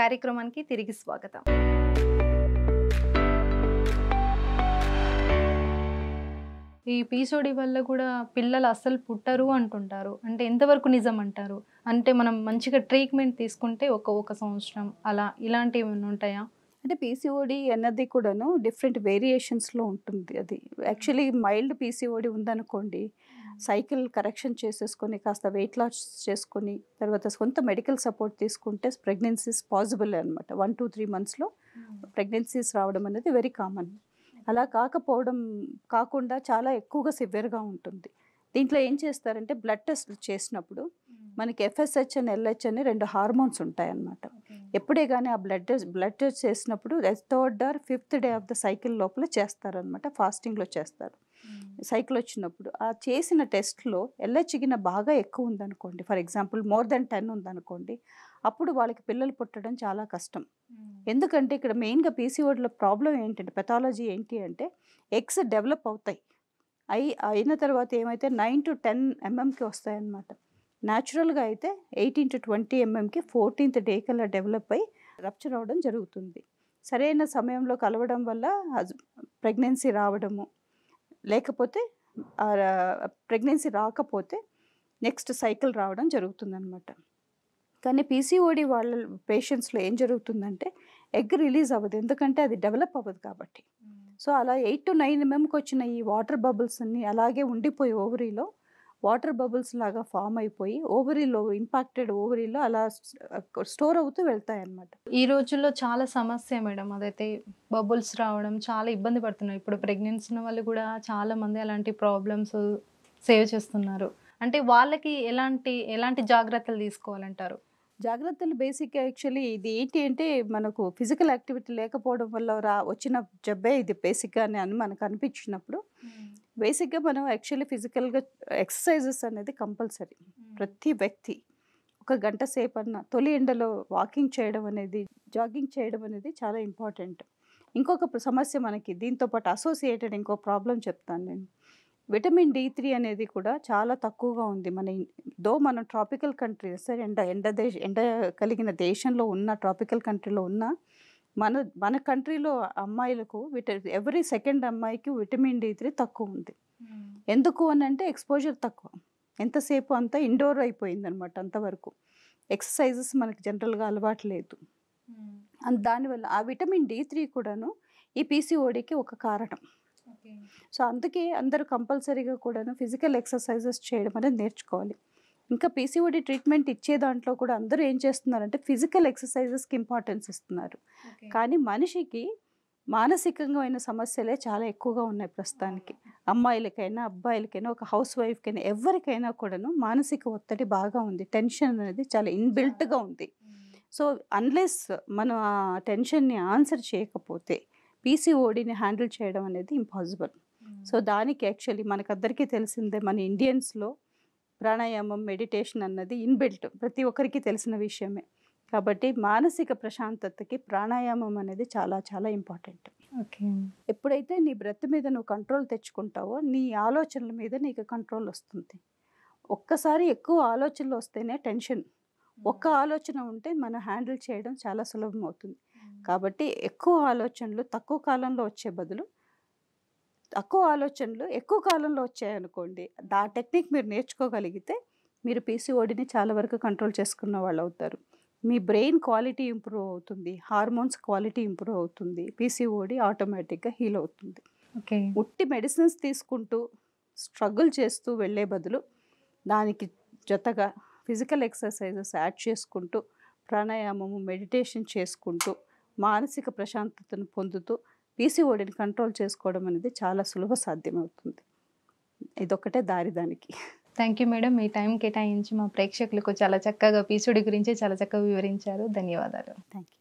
కార్యక్రమానికి తిరిగి స్వాగతం ఈ పీసోడి వల్ల కూడా పిల్లలు అసలు పుట్టరు అంటుంటారు అంటే ఎంతవరకు నిజం అంటారు అంటే మనం మంచిగా ట్రీట్మెంట్ తీసుకుంటే ఒక ఒక సంవత్సరం అలా ఇలాంటివి ఉంటాయా అంటే పీసీఓడి అన్నది కూడాను డిఫరెంట్ వేరియేషన్స్లో ఉంటుంది అది యాక్చువల్లీ మైల్డ్ పీసీఓడి ఉందనుకోండి సైకిల్ కరెక్షన్ చేసేసుకొని కాస్త వెయిట్ లాస్ చేసుకొని తర్వాత సొంత మెడికల్ సపోర్ట్ తీసుకుంటే ప్రెగ్నెన్సీస్ పాసిబుల్ అనమాట వన్ టూ త్రీ మంత్స్లో ప్రెగ్నెన్సీస్ రావడం అనేది వెరీ కామన్ అలా కాకపోవడం కాకుండా చాలా ఎక్కువగా సివియర్గా ఉంటుంది దీంట్లో ఏం చేస్తారంటే బ్లడ్ టెస్ట్ చేసినప్పుడు మనకి ఎఫ్ఎస్హెచ్ అని ఎల్హెచ్ అని రెండు హార్మోన్స్ ఉంటాయన్నమాట ఎప్పుడే కానీ ఆ బ్లడ్ టెస్ట్ బ్లడ్ టెస్ట్ చేసినప్పుడు third or fifth day of the cycle లోపల చేస్తారనమాట ఫాస్టింగ్లో చేస్తారు సైకిల్ వచ్చినప్పుడు ఆ చేసిన టెస్ట్లో ఎల్లచిగిన బాగా ఎక్కువ ఉందనుకోండి for example more than ten ఉందనుకోండి అప్పుడు వాళ్ళకి పిల్లలు పుట్టడం చాలా కష్టం ఎందుకంటే ఇక్కడ మెయిన్గా పీసీఓడిలో ప్రాబ్లం ఏంటంటే పెథాలజీ ఏంటి అంటే ఎగ్స్ డెవలప్ అవుతాయి అయి అయిన తర్వాత ఏమైతే నైన్ టు టెన్ ఎంఎంకి వస్తాయన్నమాట న్యాచురల్గా అయితే ఎయిటీన్ టు ట్వంటీ ఎంఎంకి ఫోర్టీన్త్ డే కల్లా డెవలప్ అయ్యి రప్చర్ అవ్వడం జరుగుతుంది సరైన సమయంలో కలవడం వల్ల ప్రెగ్నెన్సీ రావడము లేకపోతే ప్రెగ్నెన్సీ రాకపోతే నెక్స్ట్ సైకిల్ రావడం జరుగుతుందన్నమాట కానీ పీసీఓడి వాళ్ళ పేషెంట్స్లో ఏం జరుగుతుందంటే ఎగ్ రిలీజ్ అవ్వదు ఎందుకంటే అది డెవలప్ అవ్వదు కాబట్టి సో అలా ఎయిట్ టు నైన్ ఎంఎంకి వచ్చిన ఈ వాటర్ బబుల్స్ అన్నీ అలాగే ఉండిపోయి ఓవరీలో వాటర్ బబుల్స్ లాగా ఫామ్ అయిపోయి ఓవరీలో ఇంపాక్టెడ్ ఓవరీలో అలా స్టోర్ అవుతూ వెళ్తాయి అనమాట ఈ రోజుల్లో చాలా సమస్య మేడం అదైతే బబుల్స్ రావడం చాలా ఇబ్బంది పడుతున్నాయి ఇప్పుడు ప్రెగ్నెన్సీ ఉన్న వాళ్ళు కూడా చాలా మంది అలాంటి ప్రాబ్లమ్స్ సేవ్ చేస్తున్నారు అంటే వాళ్ళకి ఎలాంటి ఎలాంటి జాగ్రత్తలు తీసుకోవాలంటారు జాగ్రత్తలు బేసిక్ యాక్చువల్లీ ఇది ఏంటి అంటే మనకు ఫిజికల్ యాక్టివిటీ లేకపోవడం వల్ల రా వచ్చిన జబ్బే ఇది బేసిక్గా అని మనకు అనిపించినప్పుడు బేసిక్గా మనం యాక్చువల్లీ ఫిజికల్గా ఎక్సర్సైజెస్ అనేది కంపల్సరీ ప్రతి వ్యక్తి ఒక గంట సేపు అన్న తొలి ఎండలో వాకింగ్ చేయడం అనేది జాగింగ్ చేయడం అనేది చాలా ఇంపార్టెంట్ ఇంకొక సమస్య మనకి దీంతో పాటు అసోసియేటెడ్ ఇంకో ప్రాబ్లం చెప్తాను నేను విటమిన్ డి త్రీ అనేది కూడా చాలా తక్కువగా ఉంది మన దో మనం ట్రాపికల్ కంట్రీ సరే ఎండ ఎండ దేశ ఎండ కలిగిన దేశంలో ఉన్న ట్రాపికల్ కంట్రీలో ఉన్న మన మన కంట్రీలో అమ్మాయిలకు విట ఎవ్రీ సెకండ్ అమ్మాయికి విటమిన్ డి త్రీ తక్కువ ఉంది ఎందుకు అని అంటే ఎక్స్పోజర్ తక్కువ ఎంతసేపు అంతా ఇండోర్ అయిపోయింది అనమాట అంతవరకు ఎక్సర్సైజెస్ మనకి జనరల్గా అలవాటు లేదు అండ్ దానివల్ల ఆ విటమిన్ డి త్రీ కూడాను ఈ పీసీఓడికి ఒక కారణం సో అందుకే అందరూ కంపల్సరీగా కూడాను ఫిజికల్ ఎక్సర్సైజెస్ చేయడం అనేది నేర్చుకోవాలి ఇంకా పీసీఓడి ట్రీట్మెంట్ ఇచ్చే దాంట్లో కూడా అందరూ ఏం చేస్తున్నారంటే ఫిజికల్ ఎక్సర్సైజెస్కి ఇంపార్టెన్స్ ఇస్తున్నారు కానీ మనిషికి మానసికంగా అయిన సమస్యలే చాలా ఎక్కువగా ఉన్నాయి ప్రస్తుతానికి అమ్మాయిలకైనా అబ్బాయిలకైనా ఒక హౌస్ వైఫ్కైనా ఎవరికైనా కూడాను మానసిక ఒత్తిడి బాగా ఉంది టెన్షన్ అనేది చాలా ఇన్బిల్ట్గా ఉంది సో అన్లెస్ మనం ఆ టెన్షన్ని ఆన్సర్ చేయకపోతే పీసీఓడిని హ్యాండిల్ చేయడం అనేది ఇంపాసిబుల్ సో దానికి యాక్చువల్లీ మనకందరికీ తెలిసిందే మన ఇండియన్స్లో ప్రాణాయామం మెడిటేషన్ అన్నది ఇన్బిల్ట్ ప్రతి ఒక్కరికి తెలిసిన విషయమే కాబట్టి మానసిక ప్రశాంతతకి ప్రాణాయామం అనేది చాలా చాలా ఇంపార్టెంట్ ఓకే ఎప్పుడైతే నీ బ్రెత్ మీద నువ్వు కంట్రోల్ తెచ్చుకుంటావో నీ ఆలోచనల మీద నీకు కంట్రోల్ వస్తుంది ఒక్కసారి ఎక్కువ ఆలోచనలు వస్తేనే టెన్షన్ ఒక్క hmm. ఆలోచన ఉంటే మనం హ్యాండిల్ చేయడం చాలా సులభం అవుతుంది hmm. కాబట్టి ఎక్కువ ఆలోచనలు తక్కువ కాలంలో వచ్చే బదులు తక్కువ ఆలోచనలు ఎక్కువ కాలంలో వచ్చాయనుకోండి దా టెక్నిక్ మీరు నేర్చుకోగలిగితే మీరు పీసీఓడిని చాలా వరకు కంట్రోల్ చేసుకున్న వాళ్ళు అవుతారు మీ బ్రెయిన్ క్వాలిటీ ఇంప్రూవ్ అవుతుంది హార్మోన్స్ క్వాలిటీ ఇంప్రూవ్ అవుతుంది పీసీఓడి ఆటోమేటిక్గా హీల్ అవుతుంది ఓకే ఉట్టి మెడిసిన్స్ తీసుకుంటూ స్ట్రగుల్ చేస్తూ వెళ్ళే బదులు దానికి జతగా ఫిజికల్ ఎక్సర్సైజెస్ యాడ్ చేసుకుంటూ ప్రాణాయామము మెడిటేషన్ చేసుకుంటూ మానసిక ప్రశాంతతను పొందుతూ పీసీఓడిని కంట్రోల్ చేసుకోవడం అనేది చాలా సులభ సాధ్యమవుతుంది ఇదొక్కటే దారి దానికి థ్యాంక్ యూ మేడం మీ టైం కేటాయించి మా ప్రేక్షకులకు చాలా చక్కగా పీసీఓడి గురించి చాలా చక్కగా వివరించారు ధన్యవాదాలు థ్యాంక్ యూ